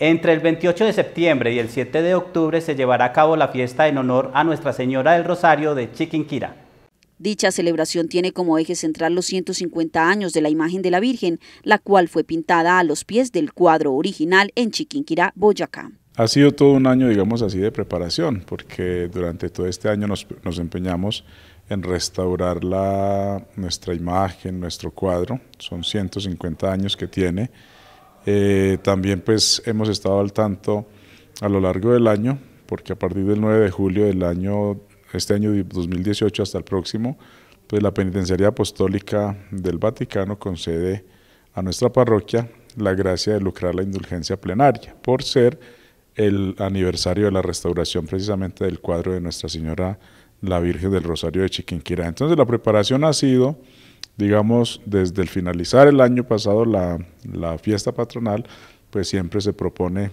Entre el 28 de septiembre y el 7 de octubre se llevará a cabo la fiesta en honor a Nuestra Señora del Rosario de Chiquinquira. Dicha celebración tiene como eje central los 150 años de la imagen de la Virgen, la cual fue pintada a los pies del cuadro original en Chiquinquirá, Boyacá. Ha sido todo un año, digamos así, de preparación, porque durante todo este año nos, empeñamos en restaurar nuestra imagen, nuestro cuadro. Son 150 años que tiene eh, también pues hemos estado al tanto a lo largo del año, porque a partir del 9 de julio del año, este año 2018 hasta el próximo, pues la Penitenciaría Apostólica del Vaticano concede a nuestra parroquia la gracia de lucrar la indulgencia plenaria, por ser el aniversario de la restauración precisamente del cuadro de Nuestra Señora la Virgen del Rosario de Chiquinquirá. Entonces la preparación ha sido digamos, desde el finalizar el año pasado la, fiesta patronal, pues siempre se propone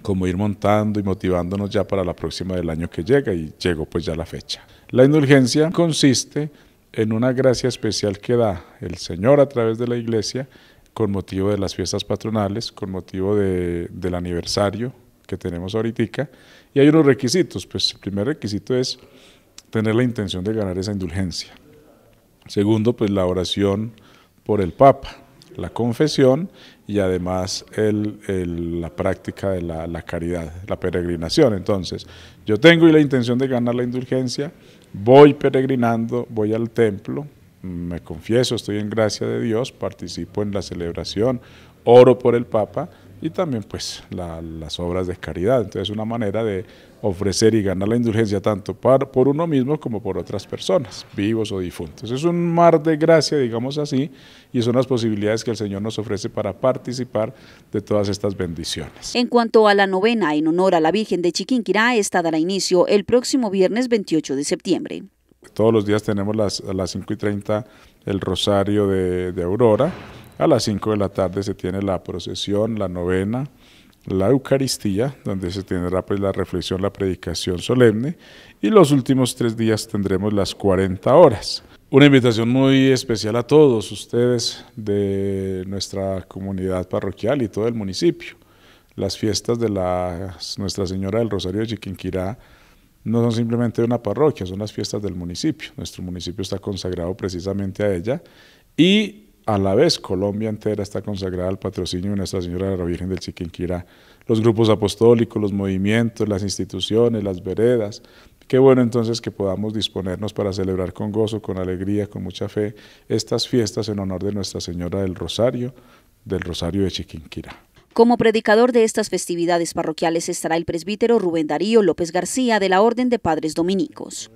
como ir montando y motivándonos ya para la próxima del año que llega y llegó pues ya la fecha. La indulgencia consiste en una gracia especial que da el Señor a través de la iglesia con motivo de las fiestas patronales, con motivo de, del aniversario que tenemos ahorita y hay unos requisitos, pues el primer requisito es tener la intención de ganar esa indulgencia. Segundo, pues la oración por el Papa, la confesión y además la práctica de la, la, caridad, la peregrinación. Entonces, yo tengo la intención de ganar la indulgencia, voy peregrinando, voy al templo, me confieso, estoy en gracia de Dios, participo en la celebración, oro por el Papa, y también pues las obras de caridad. Entonces una manera de ofrecer y ganar la indulgencia tanto para, por uno mismo como por otras personas, vivos o difuntos. Es un mar de gracia, digamos así, y son las posibilidades que el Señor nos ofrece para participar de todas estas bendiciones. En cuanto a la novena en honor a la Virgen de Chiquinquirá, esta dará inicio el próximo viernes 28 de septiembre. Todos los días tenemos a las 5 y 30 el Rosario de Aurora, a las 5 de la tarde se tiene la procesión, la novena, la Eucaristía, donde se tendrá pues, la reflexión, la predicación solemne, y los últimos tres días tendremos las 40 horas. Una invitación muy especial a todos ustedes de nuestra comunidad parroquial y todo el municipio. Las fiestas de la, Nuestra Señora del Rosario de Chiquinquirá no son simplemente una parroquia, son las fiestas del municipio. Nuestro municipio está consagrado precisamente a ella y a la vez, Colombia entera está consagrada al patrocinio de Nuestra Señora de la Virgen del Chiquinquirá. Los grupos apostólicos, los movimientos, las instituciones, las veredas. Qué bueno entonces que podamos disponernos para celebrar con gozo, con alegría, con mucha fe estas fiestas en honor de Nuestra Señora del Rosario, del Rosario de Chiquinquirá. Como predicador de estas festividades parroquiales estará el presbítero Rubén Darío López García de la Orden de Padres Dominicos.